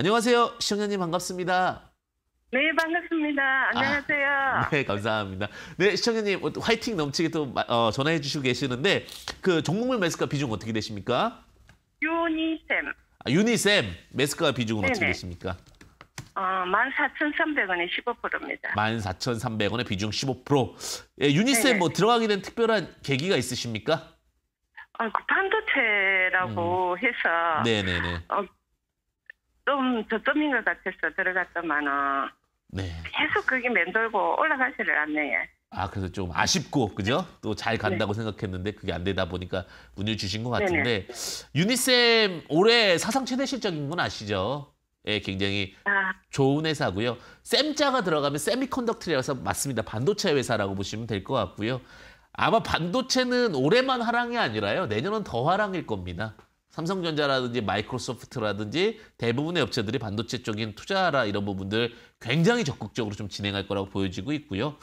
안녕하세요. 시청자님 반갑습니다. 네, 반갑습니다. 아, 안녕하세요. 아, 네, 감사합니다. 네, 시청자님 어, 화이팅 넘치게 또 어, 전화해 주시고 계시는데 그 종목물 매수가 비중 어떻게 되십니까? 유니셈. 아, 유니셈 매수가 비중은 네네. 어떻게 되십니까? 어, 14,300원에 15%입니다. 14,300원에 비중 15%. 예, 유니셈 네네. 뭐 들어가게 된 특별한 계기가 있으십니까? 어, 그 반도체라고 음. 해서 네네네. 어, 좀 저점인 것 같아서 들어갔더만은 네. 계속 그게 맴돌고 올라가지를 않네요. 아 그래서 좀 아쉽고 그죠? 또 잘 간다고 네. 생각했는데 그게 안 되다 보니까 문을 주신 것 같은데 유니쌤 올해 사상 최대 실적인 건 아시죠? 예, 굉장히 아. 좋은 회사고요. 쌤자가 들어가면 세미컨덕터라서 맞습니다. 반도체 회사라고 보시면 될 것 같고요. 아마 반도체는 올해만 하락이 아니라요. 내년은 더 하락일 겁니다. 삼성전자라든지 마이크로소프트라든지 대부분의 업체들이 반도체 쪽인 투자라 이런 부분들 굉장히 적극적으로 좀 진행할 거라고 보여지고 있고요.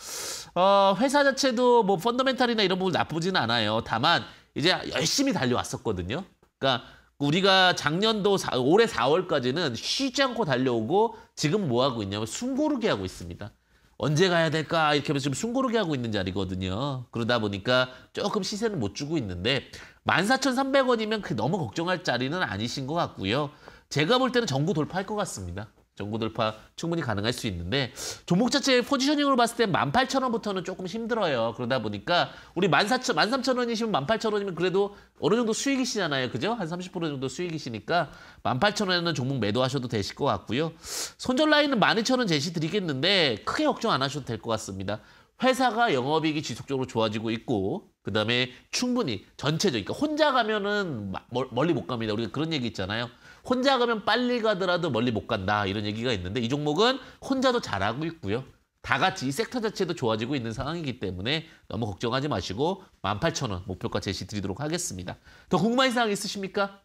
어, 회사 자체도 뭐 펀더멘탈이나 이런 부분 나쁘지는 않아요. 다만 이제 열심히 달려왔었거든요. 그러니까 우리가 작년도 4, 올해 4월까지는 쉬지 않고 달려오고 지금 뭐 하고 있냐면 숨고르게 하고 있습니다. 언제 가야 될까 이렇게 하면서 지금 숨고르게 하고 있는 자리거든요. 그러다 보니까 조금 시세는 못 주고 있는데 14,300원이면 그 너무 걱정할 자리는 아니신 것 같고요. 제가 볼 때는 정부 돌파할 것 같습니다. 전고 돌파 충분히 가능할 수 있는데 종목 자체의 포지셔닝으로 봤을 때 18,000원부터는 조금 힘들어요. 그러다 보니까 우리 14,000, 13,000원이시면 18,000원이면 그래도 어느 정도 수익이시잖아요. 그죠? 한 30% 정도 수익이시니까 18,000원에는 종목 매도하셔도 되실 것 같고요. 손절 라인은 12,000원 제시 드리겠는데 크게 걱정 안 하셔도 될 것 같습니다. 회사가 영업이익이 지속적으로 좋아지고 있고 그다음에 충분히 전체적 그러니까 혼자 가면은 멀리 못 갑니다. 우리가 그런 얘기 있잖아요. 혼자 가면 빨리 가더라도 멀리 못 간다 이런 얘기가 있는데 이 종목은 혼자도 잘하고 있고요. 다 같이 이 섹터 자체도 좋아지고 있는 상황이기 때문에 너무 걱정하지 마시고 18,000원 목표가 제시 드리도록 하겠습니다. 더 궁금한 사항 있으십니까?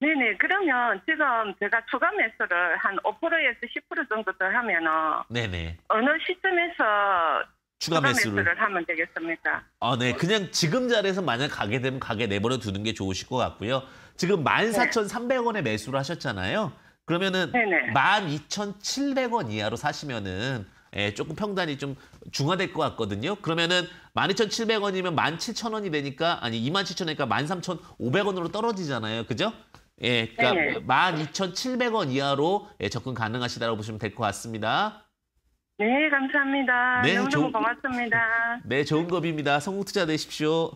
네네. 그러면 지금 제가 추가 매수를 한 5%에서 10% 정도 더 하면은 네네. 어느 시점에서 추가 매수를. 하면 되겠습니까? 아, 네. 그냥 지금 자리에서 만약 가게 되면 가게 내버려 두는 게 좋으실 것 같고요. 지금 14,300원에 매수를 하셨잖아요. 그러면은 네네. 12,700원 이하로 사시면은 예, 조금 평단이 좀 중화될 것 같거든요. 그러면은 12,700원이면 17,000원이 되니까 아니 27,000원이니까 13,500원으로 떨어지잖아요. 그죠? 예, 그러니까 12,700원 이하로 예, 접근 가능하시다고 보시면 될 것 같습니다. 네, 감사합니다. 네, 너무 좋은, 고맙습니다. 네, 좋은 겁입니다. 성공 투자 되십시오.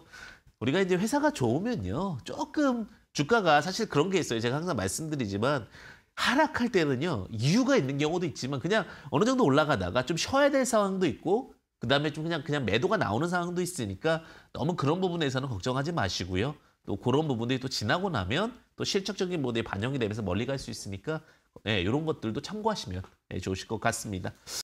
우리가 이제 회사가 좋으면요. 조금 주가가 사실 그런 게 있어요. 제가 항상 말씀드리지만 하락할 때는요. 이유가 있는 경우도 있지만 그냥 어느 정도 올라가다가 좀 쉬어야 될 상황도 있고 그다음에 좀 그냥 그냥 매도가 나오는 상황도 있으니까 너무 그런 부분에서는 걱정하지 마시고요. 또 그런 부분들이 또 지나고 나면 또 실적적인 모델이 뭐 반영이 되면서 멀리 갈 수 있으니까 네, 요런 것들도 참고하시면 네, 좋으실 것 같습니다.